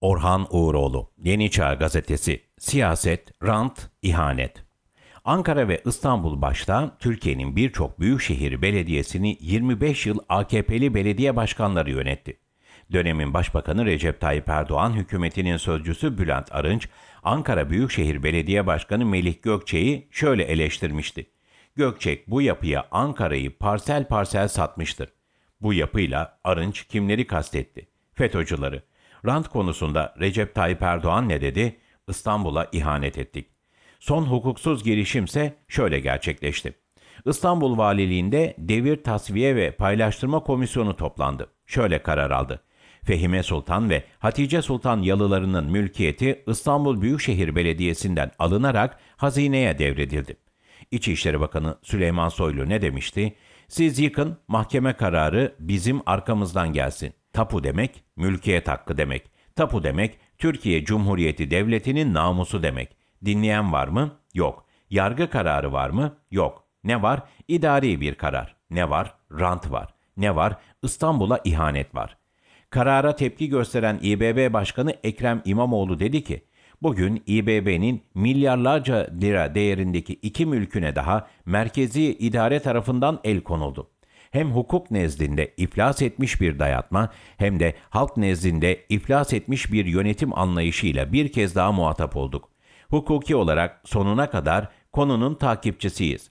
Orhan Uğuroğlu, Yeni Çağ Gazetesi, Siyaset, Rant, İhanet. Ankara ve İstanbul başta Türkiye'nin birçok büyük şehir belediyesini 25 yıl AKP'li belediye başkanları yönetti. Dönemin Başbakanı Recep Tayyip Erdoğan hükümetinin sözcüsü Bülent Arınç, Ankara Büyükşehir Belediye Başkanı Melih Gökçe'yi şöyle eleştirmişti. Gökçek bu yapıya Ankara'yı parsel parsel satmıştır. Bu yapıyla Arınç kimleri kastetti? FETÖ'cüleri, Rant konusunda Recep Tayyip Erdoğan ne dedi? İstanbul'a ihanet ettik. Son hukuksuz girişimse şöyle gerçekleşti. İstanbul Valiliğinde Devir Tasfiye ve Paylaştırma Komisyonu toplandı. Şöyle karar aldı. Fehime Sultan ve Hatice Sultan yalılarının mülkiyeti İstanbul Büyükşehir Belediyesi'nden alınarak hazineye devredildi. İçişleri Bakanı Süleyman Soylu ne demişti? Siz yıkın, mahkeme kararı bizim arkamızdan gelsin. Tapu demek, mülkiyet hakkı demek. Tapu demek, Türkiye Cumhuriyeti Devleti'nin namusu demek. Dinleyen var mı? Yok. Yargı kararı var mı? Yok. Ne var? İdari bir karar. Ne var? Rant var. Ne var? İstanbul'a ihanet var. Karara tepki gösteren İBB Başkanı Ekrem İmamoğlu dedi ki, Bugün İBB'nin milyarlarca lira değerindeki iki mülküne daha merkezi idare tarafından el konuldu hem hukuk nezdinde iflas etmiş bir dayatma hem de halk nezdinde iflas etmiş bir yönetim anlayışıyla bir kez daha muhatap olduk. Hukuki olarak sonuna kadar konunun takipçisiyiz.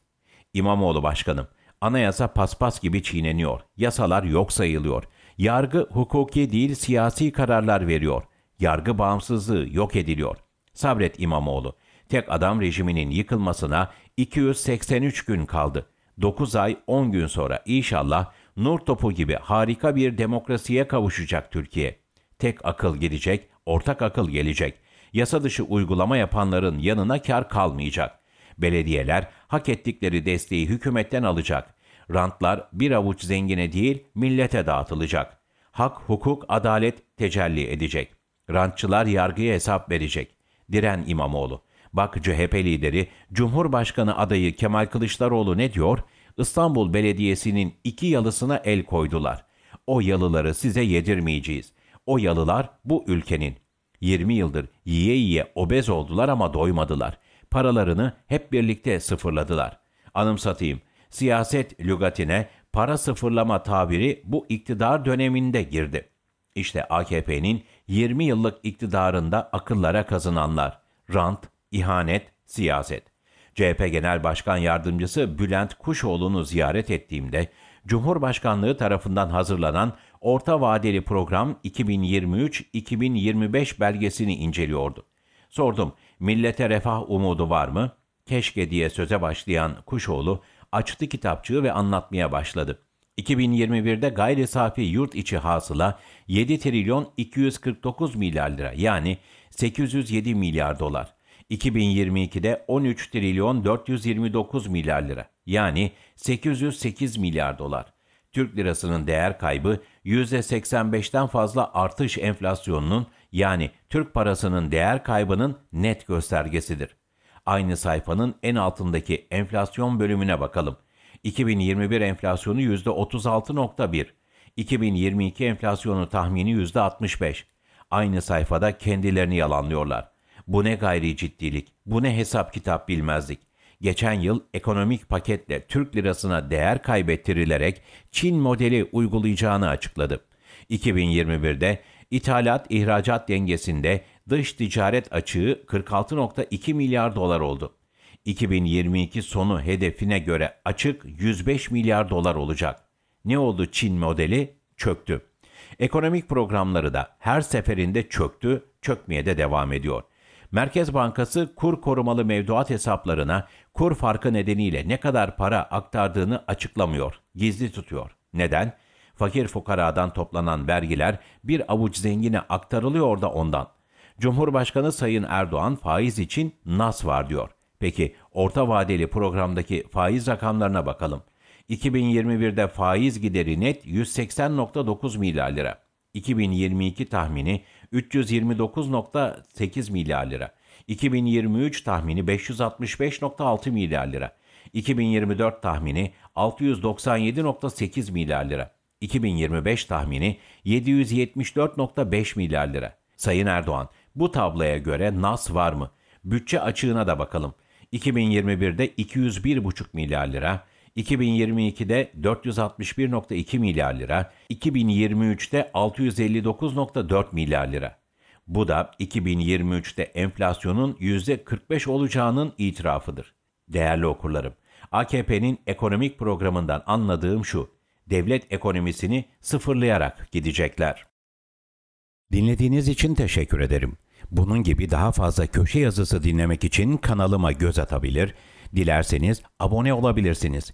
İmamoğlu Başkanım, anayasa paspas gibi çiğneniyor, yasalar yok sayılıyor, yargı hukuki değil siyasi kararlar veriyor, yargı bağımsızlığı yok ediliyor. Sabret İmamoğlu, tek adam rejiminin yıkılmasına 283 gün kaldı. 9 ay 10 gün sonra inşallah nur topu gibi harika bir demokrasiye kavuşacak Türkiye. Tek akıl gelecek, ortak akıl gelecek. Yasa dışı uygulama yapanların yanına kar kalmayacak. Belediyeler hak ettikleri desteği hükümetten alacak. Rantlar bir avuç zengine değil millete dağıtılacak. Hak, hukuk, adalet tecelli edecek. Rantçılar yargıya hesap verecek. Diren İmamoğlu. Bak CHP lideri, Cumhurbaşkanı adayı Kemal Kılıçdaroğlu ne diyor? İstanbul Belediyesi'nin iki yalısına el koydular. O yalıları size yedirmeyeceğiz. O yalılar bu ülkenin. 20 yıldır yiye yiye obez oldular ama doymadılar. Paralarını hep birlikte sıfırladılar. Anımsatayım, siyaset lügatine para sıfırlama tabiri bu iktidar döneminde girdi. İşte AKP'nin 20 yıllık iktidarında akıllara kazınanlar. Rant, ihanet, siyaset. CHP Genel Başkan Yardımcısı Bülent Kuşoğlu'nu ziyaret ettiğimde Cumhurbaşkanlığı tarafından hazırlanan Orta Vadeli Program 2023-2025 belgesini inceliyordu. Sordum, millete refah umudu var mı? Keşke diye söze başlayan Kuşoğlu açtı kitapçığı ve anlatmaya başladı. 2021'de gayri safi yurt içi hasıla 7 trilyon 249 milyar lira yani 807 milyar dolar. 2022'de 13 trilyon 429 milyar lira yani 808 milyar dolar. Türk lirasının değer kaybı %85'ten fazla artış enflasyonunun yani Türk parasının değer kaybının net göstergesidir. Aynı sayfanın en altındaki enflasyon bölümüne bakalım. 2021 enflasyonu %36.1, 2022 enflasyonu tahmini %65. Aynı sayfada kendilerini yalanlıyorlar. Bu ne gayri ciddilik, bu ne hesap kitap bilmezlik. Geçen yıl ekonomik paketle Türk lirasına değer kaybettirilerek Çin modeli uygulayacağını açıkladı. 2021'de ithalat ihracat dengesinde dış ticaret açığı 46.2 milyar dolar oldu. 2022 sonu hedefine göre açık 105 milyar dolar olacak. Ne oldu Çin modeli? Çöktü. Ekonomik programları da her seferinde çöktü, çökmeye de devam ediyor. Merkez Bankası kur korumalı mevduat hesaplarına kur farkı nedeniyle ne kadar para aktardığını açıklamıyor, gizli tutuyor. Neden? Fakir fukaradan toplanan vergiler bir avuç zengine aktarılıyor da ondan. Cumhurbaşkanı Sayın Erdoğan faiz için nas var diyor. Peki orta vadeli programdaki faiz rakamlarına bakalım. 2021'de faiz gideri net 180.9 milyar lira. 2022 tahmini 329.8 milyar lira. 2023 tahmini 565.6 milyar lira. 2024 tahmini 697.8 milyar lira. 2025 tahmini 774.5 milyar lira. Sayın Erdoğan, bu tabloya göre nas var mı? Bütçe açığına da bakalım. 2021'de 201,5 milyar lira, 2022'de 461.2 milyar lira, 2023'te 659.4 milyar lira. Bu da 2023'te enflasyonun %45 olacağının itirafıdır. Değerli okurlarım, AKP'nin ekonomik programından anladığım şu, devlet ekonomisini sıfırlayarak gidecekler. Dinlediğiniz için teşekkür ederim. Bunun gibi daha fazla köşe yazısı dinlemek için kanalıma göz atabilir, dilerseniz abone olabilirsiniz.''